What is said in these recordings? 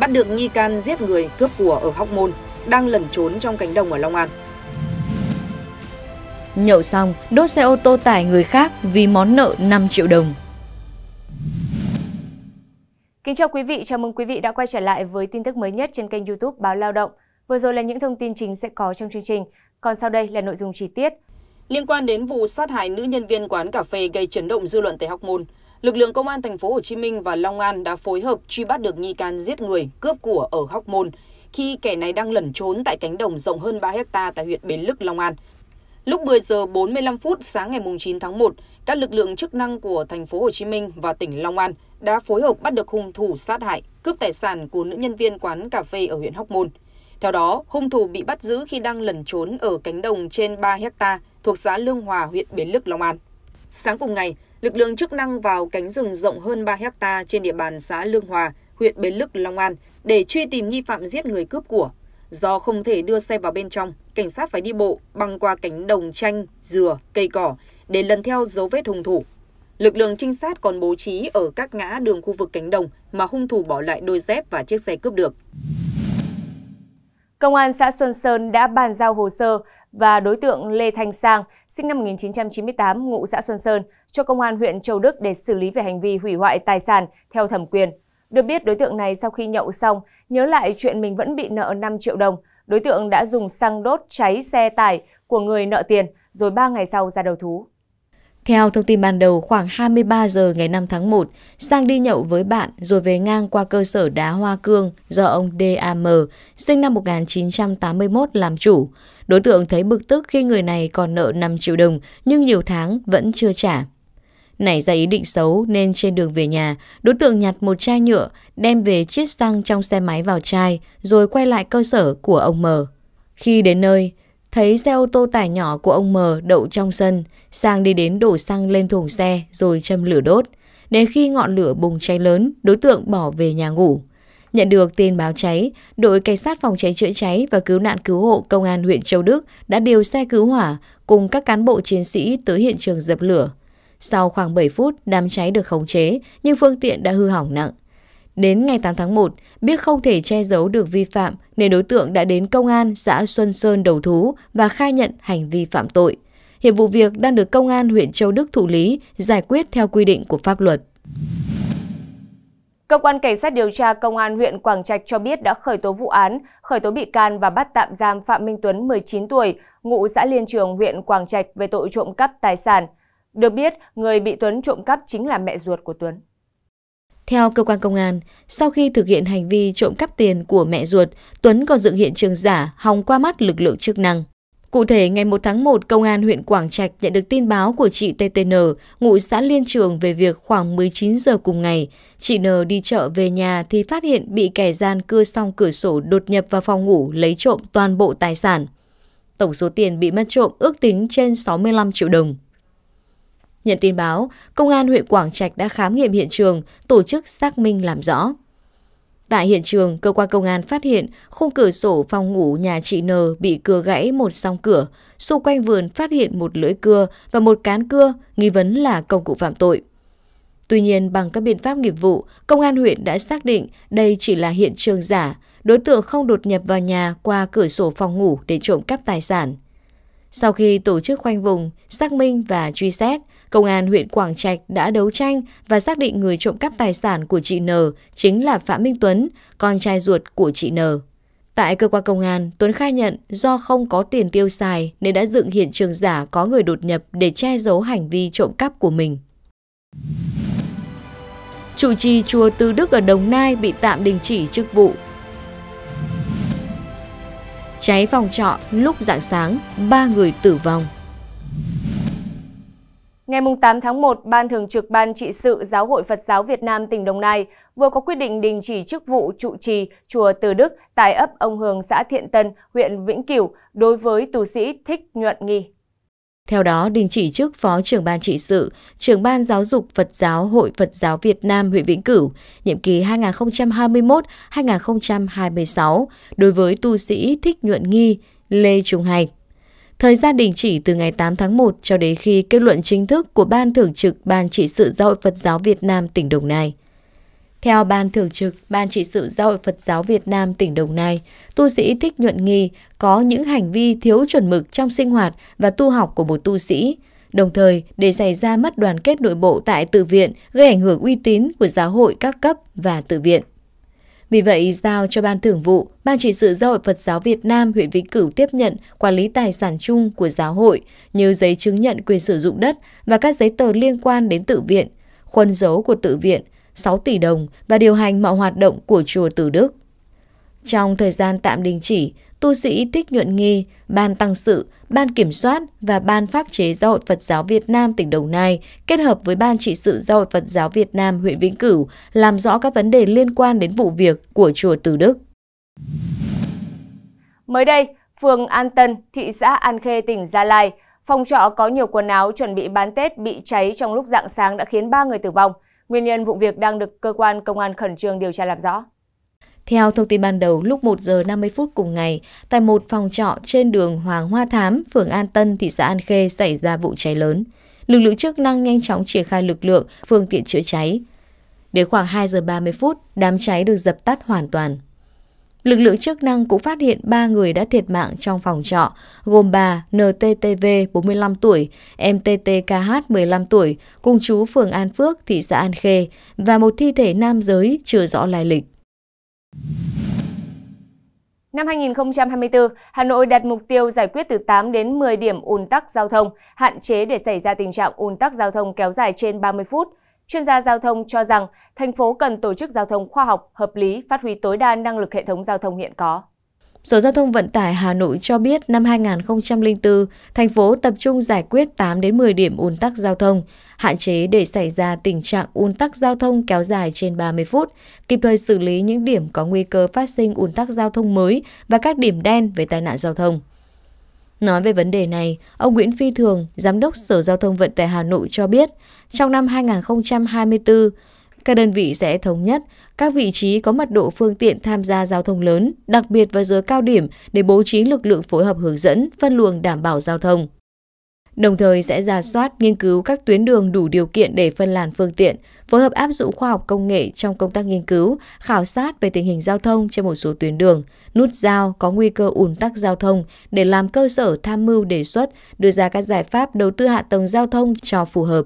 bắt được nghi can giết người cướp của ở Hóc Môn, đang lẩn trốn trong cánh đồng ở Long An. Nhậu xong, đốt xe ô tô tải người khác vì món nợ 5 triệu đồng. Kính chào quý vị, chào mừng quý vị đã quay trở lại với tin tức mới nhất trên kênh youtube Báo Lao Động. Vừa rồi là những thông tin chính sẽ có trong chương trình, còn sau đây là nội dung chi tiết. Liên quan đến vụ sát hại nữ nhân viên quán cà phê gây chấn động dư luận tại Hóc Môn, lực lượng công an tp hcm và long an đã phối hợp truy bắt được nghi can giết người cướp của ở hóc môn khi kẻ này đang lẩn trốn tại cánh đồng rộng hơn 3 hecta tại huyện Bến Lức, Long An. Lúc 10 giờ 45 phút sáng ngày 9 tháng 1, các lực lượng chức năng của thành phố Hồ Chí Minh và tỉnh Long An đã phối hợp bắt được hung thủ sát hại, cướp tài sản của nữ nhân viên quán cà phê ở huyện Hóc Môn. Theo đó, hung thủ bị bắt giữ khi đang lẩn trốn ở cánh đồng trên 3 hecta thuộc xã Lương Hòa, huyện Bến Lức, Long An. Sáng cùng ngày, lực lượng chức năng vào cánh rừng rộng hơn ba hecta trên địa bàn xã Lương Hòa, huyện Bến Lức, Long An để truy tìm nghi phạm giết người cướp của. Do không thể đưa xe vào bên trong, cảnh sát phải đi bộ băng qua cánh đồng chanh, dừa, cây cỏ để lần theo dấu vết hung thủ. Lực lượng trinh sát còn bố trí ở các ngã đường khu vực cánh đồng mà hung thủ bỏ lại đôi dép và chiếc xe cướp được. Công an xã Xuân Sơn đã bàn giao hồ sơ và đối tượng Lê Thanh Sang sinh năm 1998, ngụ xã Xuân Sơn, cho công an huyện Châu Đức để xử lý về hành vi hủy hoại tài sản theo thẩm quyền. Được biết, đối tượng này sau khi nhậu xong, nhớ lại chuyện mình vẫn bị nợ 5 triệu đồng. Đối tượng đã dùng xăng đốt cháy xe tải của người nợ tiền, rồi 3 ngày sau ra đầu thú. Theo thông tin ban đầu, khoảng 23 giờ ngày 5 tháng 1, Sang đi nhậu với bạn rồi về ngang qua cơ sở đá hoa cương do ông D.A.M. sinh năm 1981 làm chủ. Đối tượng thấy bực tức khi người này còn nợ 5 triệu đồng nhưng nhiều tháng vẫn chưa trả. Nảy ra ý định xấu nên trên đường về nhà, đối tượng nhặt một chai nhựa, đem về chiết xăng trong xe máy vào chai rồi quay lại cơ sở của ông M. Khi đến nơi, Thấy xe ô tô tải nhỏ của ông M đậu trong sân, Sang đi đến đổ xăng lên thùng xe rồi châm lửa đốt. Đến khi ngọn lửa bùng cháy lớn, đối tượng bỏ về nhà ngủ. Nhận được tin báo cháy, đội cảnh sát phòng cháy chữa cháy và cứu nạn cứu hộ công an huyện Châu Đức đã điều xe cứu hỏa cùng các cán bộ chiến sĩ tới hiện trường dập lửa. Sau khoảng 7 phút, đám cháy được khống chế, nhưng phương tiện đã hư hỏng nặng. Đến ngày 8 tháng 1, biết không thể che giấu được vi phạm nên đối tượng đã đến công an xã Xuân Sơn đầu thú và khai nhận hành vi phạm tội. Hiện vụ việc đang được công an huyện Châu Đức thụ lý, giải quyết theo quy định của pháp luật. Cơ quan Cảnh sát điều tra Công an huyện Quảng Trạch cho biết đã khởi tố vụ án, khởi tố bị can và bắt tạm giam Phạm Minh Tuấn, 19 tuổi, ngụ xã Liên Trường, huyện Quảng Trạch về tội trộm cắp tài sản. Được biết, người bị Tuấn trộm cắp chính là mẹ ruột của Tuấn. Theo cơ quan công an, sau khi thực hiện hành vi trộm cắp tiền của mẹ ruột, Tuấn còn dựng hiện trường giả hòng qua mắt lực lượng chức năng. Cụ thể, ngày 1 tháng 1, Công an huyện Quảng Trạch nhận được tin báo của chị TTN, ngụ xã Liên Trường về việc khoảng 19 giờ cùng ngày, chị N đi chợ về nhà thì phát hiện bị kẻ gian cưa xong cửa sổ đột nhập vào phòng ngủ lấy trộm toàn bộ tài sản. Tổng số tiền bị mất trộm ước tính trên 65 triệu đồng. Nhận tin báo, công an huyện Quảng Trạch đã khám nghiệm hiện trường, tổ chức xác minh làm rõ. Tại hiện trường, cơ quan công an phát hiện khung cửa sổ phòng ngủ nhà chị N bị cưa gãy một song cửa, xung quanh vườn phát hiện một lưỡi cưa và một cán cưa, nghi vấn là công cụ phạm tội. Tuy nhiên, bằng các biện pháp nghiệp vụ, công an huyện đã xác định đây chỉ là hiện trường giả, đối tượng không đột nhập vào nhà qua cửa sổ phòng ngủ để trộm cắp tài sản. Sau khi tổ chức khoanh vùng, xác minh và truy xét, Công an huyện Quảng Trạch đã đấu tranh và xác định người trộm cắp tài sản của chị N chính là Phạm Minh Tuấn, con trai ruột của chị N. Tại cơ quan công an, Tuấn khai nhận do không có tiền tiêu xài nên đã dựng hiện trường giả có người đột nhập để che giấu hành vi trộm cắp của mình. Chủ trì chùa Tư Đức ở Đồng Nai bị tạm đình chỉ chức vụ. Cháy phòng trọ lúc dạng sáng, ba người tử vong. Ngày 8 tháng 1, Ban Thường trực Ban Trị sự Giáo hội Phật giáo Việt Nam tỉnh Đồng Nai vừa có quyết định đình chỉ chức vụ trụ trì Chùa Từ Đức tại ấp Ông Hường xã Thiện Tân, huyện Vĩnh Cửu đối với tù sĩ Thích Nhuận Nghi. Theo đó, đình chỉ chức Phó trưởng ban trị sự, trưởng ban giáo dục Phật giáo Hội Phật giáo Việt Nam huyện Vĩnh Cửu, nhiệm kỳ 2021-2026 đối với tu sĩ Thích Nhuận Nghi, Lê Trung Hành. Thời gian đình chỉ từ ngày 8 tháng 1 cho đến khi kết luận chính thức của Ban Thường trực Ban Trị sự Giáo hội Phật giáo Việt Nam tỉnh Đồng Nai. Theo Ban Thường trực Ban Trị sự Giáo hội Phật giáo Việt Nam tỉnh Đồng Nai, tu sĩ Thích Nhuận Nghi có những hành vi thiếu chuẩn mực trong sinh hoạt và tu học của một tu sĩ, đồng thời để xảy ra mất đoàn kết nội bộ tại tự viện gây ảnh hưởng uy tín của giáo hội các cấp và tự viện. Vì vậy, giao cho Ban thưởng vụ, Ban trị sự Giáo hội Phật giáo Việt Nam huyện Vĩnh Cửu tiếp nhận quản lý tài sản chung của giáo hội như giấy chứng nhận quyền sử dụng đất và các giấy tờ liên quan đến tự viện, khuôn dấu của tự viện, 6 tỷ đồng và điều hành mọi hoạt động của chùa Từ Đức. Trong thời gian tạm đình chỉ, tu sĩ Thích Nhuận Nghi, Ban Tăng Sự, Ban Kiểm soát và Ban Pháp chế Giáo hội Phật giáo Việt Nam tỉnh Đồng Nai kết hợp với Ban trị sự Giáo hội Phật giáo Việt Nam huyện Vĩnh Cửu làm rõ các vấn đề liên quan đến vụ việc của chùa Từ Đức. Mới đây, phường An Tân, thị xã An Khê, tỉnh Gia Lai, phòng trọ có nhiều quần áo chuẩn bị bán Tết bị cháy trong lúc dạng sáng đã khiến 3 người tử vong. Nguyên nhân vụ việc đang được cơ quan công an khẩn trương điều tra làm rõ. Theo thông tin ban đầu, lúc 1 giờ 50 phút cùng ngày, tại một phòng trọ trên đường Hoàng Hoa Thám, phường An Tân, thị xã An Khê xảy ra vụ cháy lớn. Lực lượng chức năng nhanh chóng triển khai lực lượng, phương tiện chữa cháy. Đến khoảng 2 giờ 30 phút, đám cháy được dập tắt hoàn toàn. Lực lượng chức năng cũng phát hiện 3 người đã thiệt mạng trong phòng trọ, gồm bà NTTV 45 tuổi, MTTKH 15 tuổi, cùng chú phường An Phước, thị xã An Khê và một thi thể nam giới chưa rõ lai lịch. Năm 2024, Hà Nội đặt mục tiêu giải quyết từ 8 đến 10 điểm ùn tắc giao thông, hạn chế để xảy ra tình trạng ùn tắc giao thông kéo dài trên 30 phút. Chuyên gia giao thông cho rằng thành phố cần tổ chức giao thông khoa học, hợp lý, phát huy tối đa năng lực hệ thống giao thông hiện có. Sở Giao thông Vận tải Hà Nội cho biết năm 2004, thành phố tập trung giải quyết 8 đến 10 điểm ùn tắc giao thông, hạn chế để xảy ra tình trạng ùn tắc giao thông kéo dài trên 30 phút, kịp thời xử lý những điểm có nguy cơ phát sinh ùn tắc giao thông mới và các điểm đen về tai nạn giao thông. Nói về vấn đề này, ông Nguyễn Phi Thường, Giám đốc Sở Giao thông Vận tải Hà Nội cho biết, trong năm 2024, các đơn vị sẽ thống nhất các vị trí có mật độ phương tiện tham gia giao thông lớn, đặc biệt vào giờ cao điểm để bố trí lực lượng phối hợp hướng dẫn, phân luồng đảm bảo giao thông. Đồng thời sẽ ra soát, nghiên cứu các tuyến đường đủ điều kiện để phân làn phương tiện, phối hợp áp dụng khoa học công nghệ trong công tác nghiên cứu, khảo sát về tình hình giao thông trên một số tuyến đường, nút giao có nguy cơ ùn tắc giao thông để làm cơ sở tham mưu đề xuất, đưa ra các giải pháp đầu tư hạ tầng giao thông cho phù hợp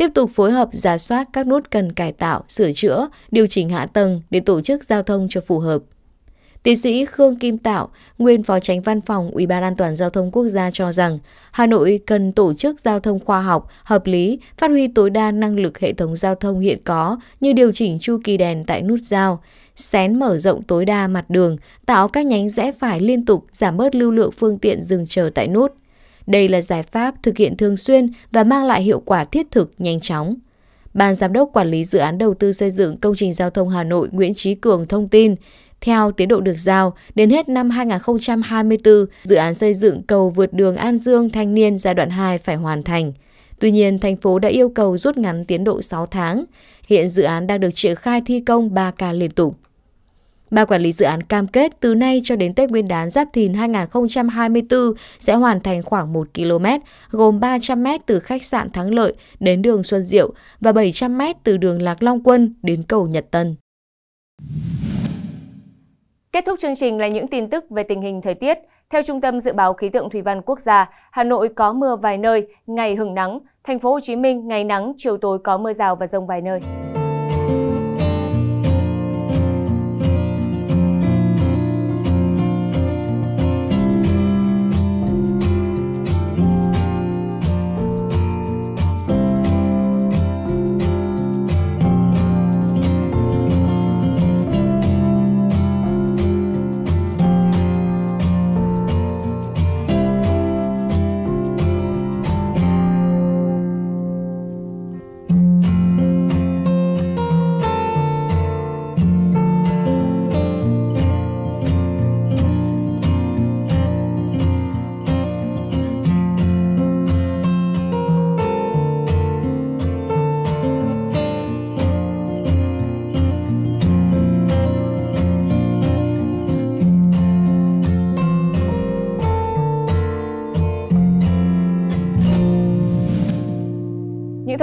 tiếp tục phối hợp giả soát các nút cần cải tạo, sửa chữa, điều chỉnh hạ tầng để tổ chức giao thông cho phù hợp. Tiến sĩ Khương Kim Tạo, nguyên phó tránh văn phòng Ủy ban An toàn giao thông quốc gia cho rằng, Hà Nội cần tổ chức giao thông khoa học, hợp lý, phát huy tối đa năng lực hệ thống giao thông hiện có như điều chỉnh chu kỳ đèn tại nút giao, xén mở rộng tối đa mặt đường, tạo các nhánh rẽ phải liên tục giảm bớt lưu lượng phương tiện dừng chờ tại nút, đây là giải pháp thực hiện thường xuyên và mang lại hiệu quả thiết thực nhanh chóng. Ban Giám đốc Quản lý Dự án Đầu tư xây dựng Công trình Giao thông Hà Nội Nguyễn Trí Cường thông tin, theo tiến độ được giao, đến hết năm 2024, dự án xây dựng cầu vượt đường An Dương Thanh Niên giai đoạn 2 phải hoàn thành. Tuy nhiên, thành phố đã yêu cầu rút ngắn tiến độ 6 tháng. Hiện dự án đang được triển khai thi công 3 ca liên tục. Ba quản lý dự án cam kết từ nay cho đến Tết Nguyên đán Giáp Thìn 2024 sẽ hoàn thành khoảng 1 km, gồm 300 m từ khách sạn Thắng Lợi đến đường Xuân Diệu và 700 m từ đường Lạc Long Quân đến cầu Nhật Tân. Kết thúc chương trình là những tin tức về tình hình thời tiết. Theo Trung tâm Dự báo Khí tượng Thủy văn Quốc gia, Hà Nội có mưa vài nơi, ngày hứng nắng. Thành phố Hồ Chí Minh ngày nắng, chiều tối có mưa rào và rông vài nơi.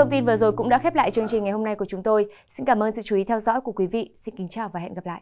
thông tin vừa rồi cũng đã khép lại chương trình ngày hôm nay của chúng tôi. Xin cảm ơn sự chú ý theo dõi của quý vị. Xin kính chào và hẹn gặp lại.